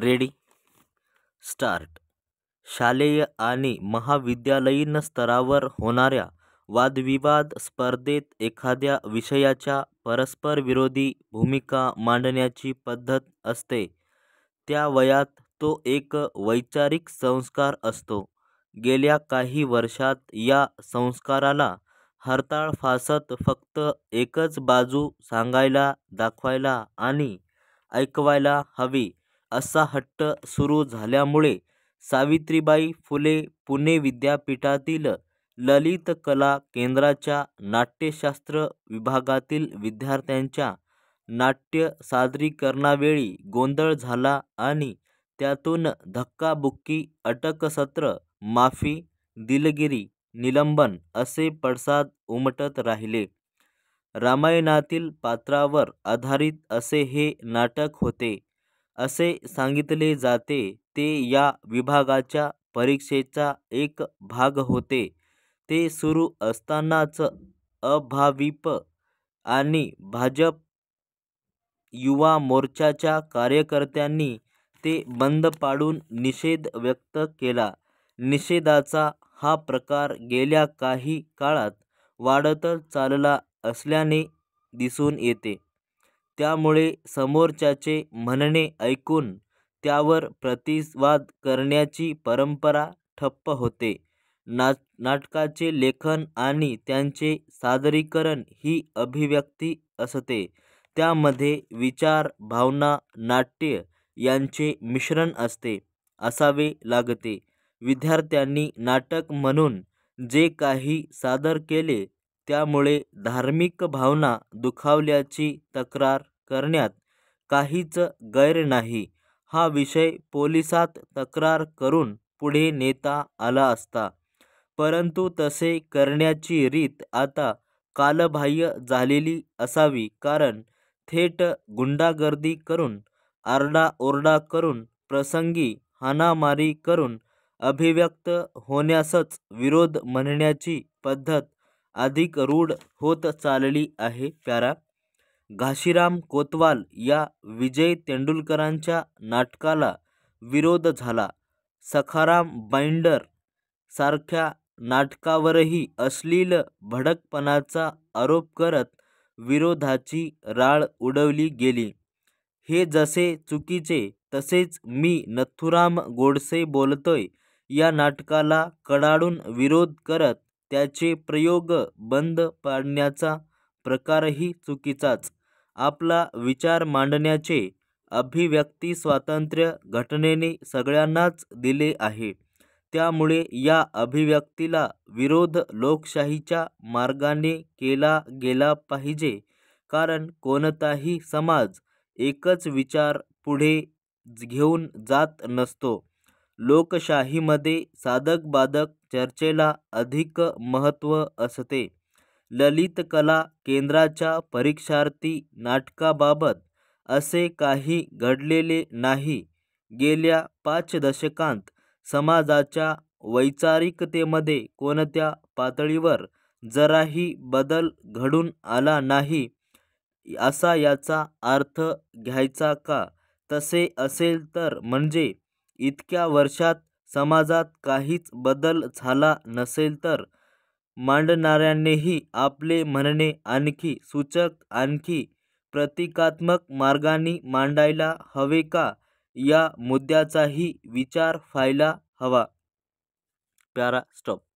ready start शालेय आणि महाविद्यालयीन स्तरावर होणाऱ्या वादविवाद स्पर्धेत एखाद्या विषयाच्या परस्परविरोधी भूमिका मांडण्याची पद्धत असते त्या वयात तो एक वैचारिक संस्कार असतो गेल्या काही वर्षात या संस्काराला हरताळ फासत फक्त एकच बाजू सांगायला दाखवायला आणि ऐकवायला हवी असा हट्ट सुरू झाल्यामुळे सावित्रीबाई फुले पुणे विद्यापीठातील ललित कला केंद्राच्या नाट्यशास्त्र विभागातील विद्यार्थ्यांच्या नाट्य सादरीकरणावेळी गोंधळ झाला आणि त्यातून धक्काबुक्की अटकसत्र माफी दिलगिरी निलंबन असे पडसाद उमटत राहिले रामायणातील पात्रावर आधारित असे हे नाटक होते असे सांगितले जाते ते या विभागाच्या परीक्षेचा एक भाग होते ते सुरू असतानाच अभाविप आणि भाजप युवा मोर्चाच्या कार्यकर्त्यांनी ते बंद पाडून निषेध व्यक्त केला निषेधाचा हा प्रकार गेल्या काही काळात वाढतच चालला असल्याने दिसून येते त्यामुळे समोरच्याचे म्हणणे ऐकून त्यावर प्रतिवाद करण्याची परंपरा ठप्प होते नाच नाटकाचे लेखन आणि त्यांचे सादरीकरण ही अभिव्यक्ती असते त्यामध्ये विचार भावना नाट्य यांचे मिश्रण असते असावे लागते विद्यार्थ्यांनी नाटक म्हणून जे काही सादर केले त्यामुळे धार्मिक भावना दुखावल्याची तक्रार करण्यात काहीच गैर नाही हा विषय पोलिसात तक्रार करून पुढे नेता आला असता परंतु तसे करण्याची रीत आता कालबाह्य झालेली असावी कारण थेट गुंडागर्दी करून आरडाओरडा करून प्रसंगी हाणामारी करून अभिव्यक्त होण्यासच विरोध म्हणण्याची पद्धत अधिक रूढ होत चालली आहे प्यारा घाशीराम कोतवाल या विजय तेंडुलकरांच्या नाटकाला विरोध झाला सखाराम बाइंडर सारख्या नाटकावरही अश्लील भडकपणाचा आरोप करत विरोधाची राळ उडवली गेली हे जसे चुकीचे तसेच मी नथुराम गोडसे बोलतोय या नाटकाला कडाडून विरोध करत त्याचे प्रयोग बंद पाडण्याचा प्रकारही चुकीचाच आपला विचार मांडण्याचे अभिव्यक्ती स्वातंत्र्य घटनेने सगळ्यांनाच दिले आहे त्यामुळे या अभिव्यक्तीला विरोध लोकशाहीच्या मार्गाने केला गेला पाहिजे कारण कोणताही समाज एकच विचार पुढे घेऊन जात नसतो लोकशाहीमध्ये साधक बाधक चर्चेला अधिक महत्त्व असते ललित कला केंद्राच्या परीक्षार्थी नाटकाबाबत असे काही घडलेले नाही गेल्या पाच दशकांत समाजाच्या वैचारिकतेमध्ये कोणत्या पातळीवर जराही बदल घडून आला नाही असा याचा अर्थ घ्यायचा का तसे असेल तर म्हणजे इतक्या वर्षात समाजात काहीच बदल झाला नसेल तर मांडणाऱ्यांनीही आपले म्हणणे आणखी सूचक आणखी प्रतिकात्मक मार्गांनी मांडायला हवे का या मुद्द्याचाही विचार व्हायला हवा प्यारा स्टॉप